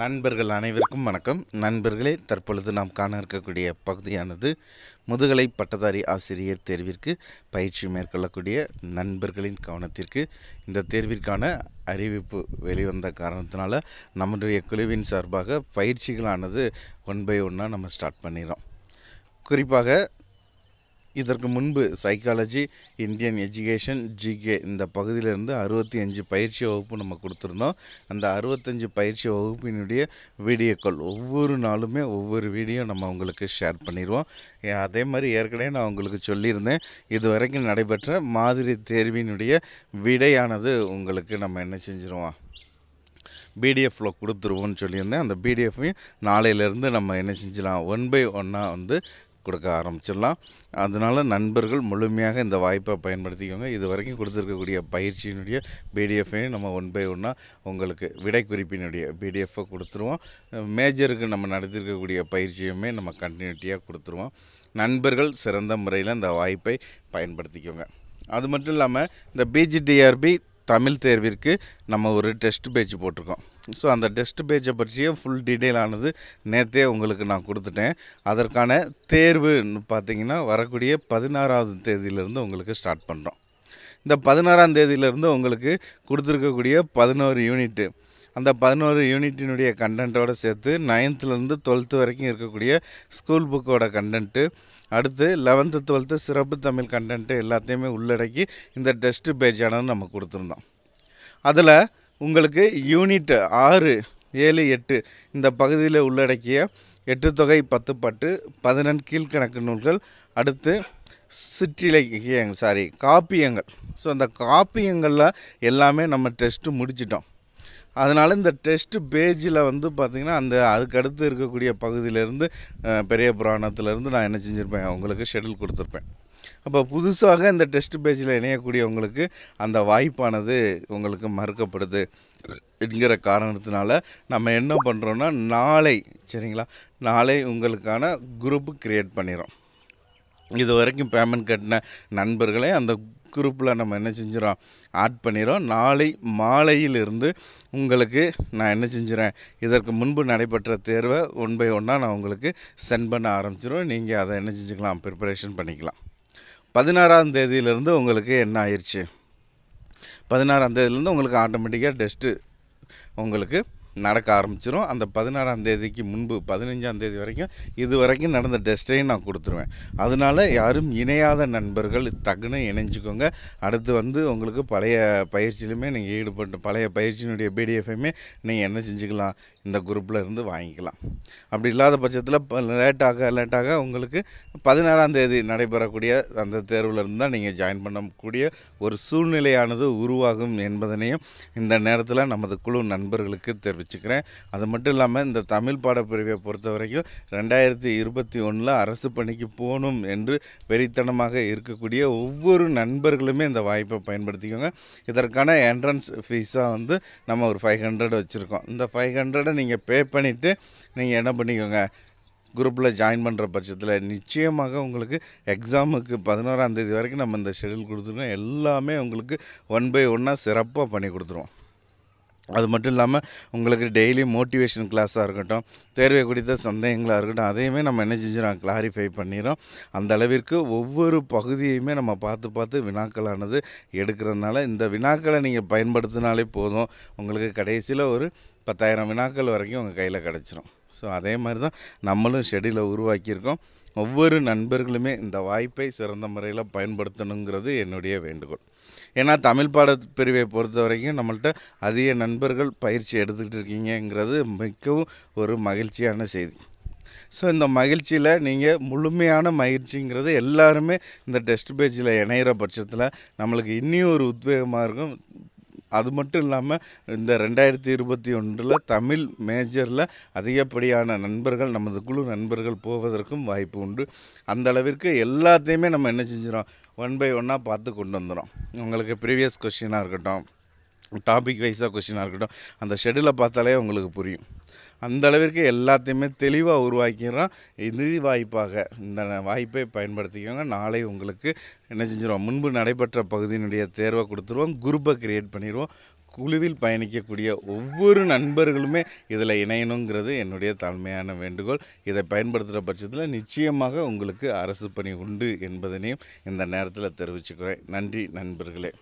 நண்பர்கள் அனைவருக்கும் வணக்கம் நண்பர்களே தற்பொழுது நாம் காண இருக்கக்கூடிய பகுதியானது முதுகலை பட்டதாரி ஆசிரியர் தேர்விற்கு பயிற்சி மேற்கொள்ளக்கூடிய நண்பர்களின் கவனத்திற்கு இந்த தேர்விற்கான அறிவிப்பு வெளிவந்த காரணத்தினால நம்முடைய குழுவின் சார்பாக பயிற்சிகளானது ஒன் பை ஒன்னாக நம்ம ஸ்டார்ட் பண்ணிடுறோம் குறிப்பாக இதற்கு முன்பு சைக்காலஜி இந்தியன் எஜுகேஷன் ஜிகே இந்த பகுதியிலிருந்து அறுபத்தி அஞ்சு பயிற்சி வகுப்பு நம்ம கொடுத்துருந்தோம் அந்த அறுபத்தஞ்சு பயிற்சி வகுப்பினுடைய வீடியோக்கள் ஒவ்வொரு நாளுமே ஒவ்வொரு வீடியோ நம்ம உங்களுக்கு ஷேர் பண்ணிடுவோம் அதே மாதிரி ஏற்கனவே நான் உங்களுக்கு சொல்லியிருந்தேன் இது வரைக்கும் நடைபெற்ற மாதிரி தேர்வினுடைய விடையானது உங்களுக்கு நம்ம என்ன செஞ்சிருவோம் பிடிஎஃப்பில் கொடுத்துருவோம்னு சொல்லியிருந்தேன் அந்த பிடிஎஃப்பையும் நாளையிலேருந்து நம்ம என்ன செஞ்சிடலாம் ஒன் பை ஒன்னாக வந்து கொடுக்க ஆரம்பிச்சிடலாம் அதனால் நண்பர்கள் முழுமையாக இந்த வாய்ப்பை பயன்படுத்திக்கோங்க இது வரைக்கும் கொடுத்துருக்கக்கூடிய பயிற்சியினுடைய பிடிஎஃப்பையும் நம்ம ஒன் பை ஒன்னாக உங்களுக்கு விடை குறிப்பினுடைய பிடிஎஃப்பை கொடுத்துருவோம் மேஜருக்கு நம்ம நடத்திருக்கக்கூடிய பயிற்சியுமே நம்ம கண்டினியூட்டியாக கொடுத்துருவோம் நண்பர்கள் சிறந்த முறையில் இந்த வாய்ப்பை பயன்படுத்திக்கோங்க அது மட்டும் இல்லாமல் இந்த பிஜிடிஆர்பி தமிழ் தேர்விற்கு நம்ம ஒரு டெஸ்ட் பேஜ் போட்டிருக்கோம் ஸோ அந்த டெஸ்ட் பேஜை பற்றியே ஃபுல் ஆனது நேற்றே உங்களுக்கு நான் கொடுத்துட்டேன் அதற்கான தேர்வுன்னு பார்த்தீங்கன்னா வரக்கூடிய பதினாறாவது தேதியிலேருந்து உங்களுக்கு ஸ்டார்ட் பண்ணுறோம் இந்த பதினாறாம் தேதியிலேருந்து உங்களுக்கு கொடுத்துருக்கக்கூடிய பதினோரு யூனிட்டு அந்த பதினோரு யூனிட்டினுடைய கண்டென்ட்டோடு சேர்த்து நைன்த்துலேருந்து டுவெல்த்து வரைக்கும் இருக்கக்கூடிய ஸ்கூல் புக்கோட கண்டென்ட்டு அடுத்து லெவன்த்து டுவெல்த்து சிறப்பு தமிழ் கண்டென்ட்டு எல்லாத்தையுமே உள்ளடக்கி இந்த டெஸ்ட் பேஜானது நம்ம கொடுத்துருந்தோம் அதில் உங்களுக்கு யூனிட் ஆறு ஏழு எட்டு இந்த பகுதியில் உள்ளடக்கிய எட்டு தொகை பத்து பட்டு பதினெண் கீழ்கணக்கு நூல்கள் அடுத்து சிற்றிலக்கியங்கள் சாரி காப்பியங்கள் ஸோ அந்த காப்பியங்களில் எல்லாமே நம்ம டெஸ்ட்டு முடிச்சிட்டோம் அதனால் இந்த டெஸ்ட்டு பேஜில் வந்து பார்த்திங்கன்னா அந்த அதுக்கடுத்து இருக்கக்கூடிய பகுதியிலேருந்து பெரிய புராணத்துலேருந்து நான் என்ன செஞ்சுருப்பேன் அவங்களுக்கு ஷெடியூல் கொடுத்துருப்பேன் அப்போ புதுசாக இந்த டெஸ்ட் பேஜில் இணையக்கூடியவங்களுக்கு அந்த வாய்ப்பானது உங்களுக்கு மறுக்கப்படுது என்கிற காரணத்தினால நம்ம என்ன பண்ணுறோன்னா நாளை சரிங்களா நாளை உங்களுக்கான குரூப்பு க்ரியேட் பண்ணிடும் இது வரைக்கும் பேமெண்ட் கட்டின நண்பர்களே அந்த குரூப்பில் நம்ம என்ன செஞ்சிடோம் ஆட் பண்ணிடுறோம் நாளை மாலையிலிருந்து உங்களுக்கு நான் என்ன செஞ்சுறேன் இதற்கு முன்பு நடைபெற்ற தேர்வை ஒன் பை ஒன்னாக நான் உங்களுக்கு சென்ட் பண்ண ஆரம்பிச்சிடும் நீங்கள் அதை என்ன செஞ்சுக்கலாம் ப்ரிப்பரேஷன் பண்ணிக்கலாம் பதினாறாம் தேதியிலேருந்து உங்களுக்கு என்ன ஆயிடுச்சு பதினாறாம் தேதியிலேருந்து உங்களுக்கு ஆட்டோமேட்டிக்காக டெஸ்ட்டு உங்களுக்கு நடக்க ஆரம்பிச்சிடும் அந்த பதினாறாம் தேதிக்கு முன்பு பதினஞ்சாம் தேதி வரைக்கும் இது வரைக்கும் நடந்த டெஸ்டையும் நான் கொடுத்துருவேன் அதனால் யாரும் இணையாத நண்பர்கள் டக்குன்னு இணைஞ்சுக்கோங்க அடுத்து வந்து உங்களுக்கு பழைய பயிற்சியிலுமே நீங்கள் ஈடுபட்டு பழைய பயிற்சியினுடைய பிடிஎஃப்மே நீங்கள் என்ன செஞ்சுக்கலாம் இந்த குரூப்பில் இருந்து வாங்கிக்கலாம் அப்படி இல்லாத பட்சத்தில் லேட்டாக லேட்டாக உங்களுக்கு பதினாறாம் தேதி நடைபெறக்கூடிய அந்த தேர்வில் இருந்து தான் நீங்கள் ஜாயின் பண்ணக்கூடிய ஒரு சூழ்நிலையானது உருவாகும் என்பதனையும் இந்த நேரத்தில் நமது குழு நண்பர்களுக்கு தெரிவிச்சு வச்சுக்கிறேன் அது மட்டும் இல்லாமல் இந்த தமிழ் பாடப்பிரிவை பொறுத்த வரைக்கும் ரெண்டாயிரத்தி இருபத்தி ஒன்றில் அரசு பணிக்கு போகணும் என்று வெறித்தனமாக இருக்கக்கூடிய ஒவ்வொரு நண்பர்களுமே இந்த வாய்ப்பை பயன்படுத்திக்கோங்க இதற்கான என்ட்ரன்ஸ் ஃபீஸாக வந்து நம்ம ஒரு ஃபைவ் ஹண்ட்ரட் வச்சுருக்கோம் இந்த ஃபைவ் ஹண்ட்ரடை நீங்கள் பே பண்ணிவிட்டு நீங்கள் என்ன பண்ணிக்கோங்க குரூப்பில் ஜாயின் பண்ணுற பட்சத்தில் நிச்சயமாக உங்களுக்கு எக்ஸாமுக்கு பதினோராந்தேதி வரைக்கும் நம்ம இந்த ஷெடியூல் கொடுத்துருக்கோம் எல்லாமே உங்களுக்கு ஒன் பை ஒன்னாக சிறப்பாக பண்ணி கொடுத்துருவோம் அது மட்டும் இல்லாமல் உங்களுக்கு டெய்லி மோட்டிவேஷன் கிளாஸாக இருக்கட்டும் தேர்வை குறித்த சந்தேகங்களாக இருக்கட்டும் அதையுமே நம்ம என்ன செஞ்சிடும் கிளாரிஃபை பண்ணிடும் அந்த அளவிற்கு ஒவ்வொரு பகுதியுமே நம்ம பார்த்து பார்த்து வினாக்களானது எடுக்கிறதுனால இந்த வினாக்களை நீங்கள் பயன்படுத்தினாலே போதும் உங்களுக்கு கடைசியில் ஒரு பத்தாயிரம் வினாக்கள் வரைக்கும் உங்கள் கையில் கிடச்சிரும் ஸோ அதே மாதிரி தான் நம்மளும் ஷெடியூலை உருவாக்கியிருக்கோம் ஒவ்வொரு நண்பர்களுமே இந்த வாய்ப்பை சிறந்த முறையில் பயன்படுத்தணுங்கிறது என்னுடைய வேண்டுகோள் ஏன்னா தமிழ் பாட பிரிவை பொறுத்த வரைக்கும் நம்மள்ட்ட அதிக நண்பர்கள் பயிற்சி எடுத்துக்கிட்டு இருக்கீங்கங்கிறது மிகவும் ஒரு மகிழ்ச்சியான செய்தி ஸோ இந்த மகிழ்ச்சியில் நீங்கள் முழுமையான மகிழ்ச்சிங்கிறது எல்லாருமே இந்த டெஸ்ட் பேஜில் இணையிற பட்சத்தில் நம்மளுக்கு இன்னும் ஒரு உத்வேகமாக இருக்கும் அது மட்டும் இல்லாமல் இந்த ரெண்டாயிரத்தி இருபத்தி ஒன்றில் தமிழ் மேஜரில் அதிகப்படியான நண்பர்கள் நமது குழு நண்பர்கள் போவதற்கும் வாய்ப்பு உண்டு அந்த அளவிற்கு எல்லாத்தையுமே நம்ம என்ன செஞ்சிடும் ஒன் பை ஒன்னாக பார்த்து கொண்டு வந்துடும் உங்களுக்கு ப்ரீவியஸ் கொஷினாக இருக்கட்டும் டாபிக் வைஸாக கொஷினாக இருக்கட்டும் அந்த ஷெடியூலை பார்த்தாலே உங்களுக்கு புரியும் அந்த அளவிற்கு எல்லாத்தையுமே தெளிவாக உருவாக்கிடுறோம் நிதி வாய்ப்பாக இந்த வாய்ப்பை பயன்படுத்திக்கோங்க நாளை உங்களுக்கு என்ன செஞ்சிருவோம் முன்பு நடைபெற்ற பகுதியினுடைய தேர்வை கொடுத்துருவோம் குரூப்பை க்ரியேட் பண்ணிடுவோம் குழுவில் பயணிக்கக்கூடிய ஒவ்வொரு நண்பர்களுமே இதில் இணையணுங்கிறது என்னுடைய தாழ்மையான வேண்டுகோள் இதை பயன்படுத்துகிற பட்சத்தில் நிச்சயமாக உங்களுக்கு அரசு பணி உண்டு என்பதனையும் இந்த நேரத்தில் தெரிவிச்சுக்கிறேன் நன்றி நண்பர்களே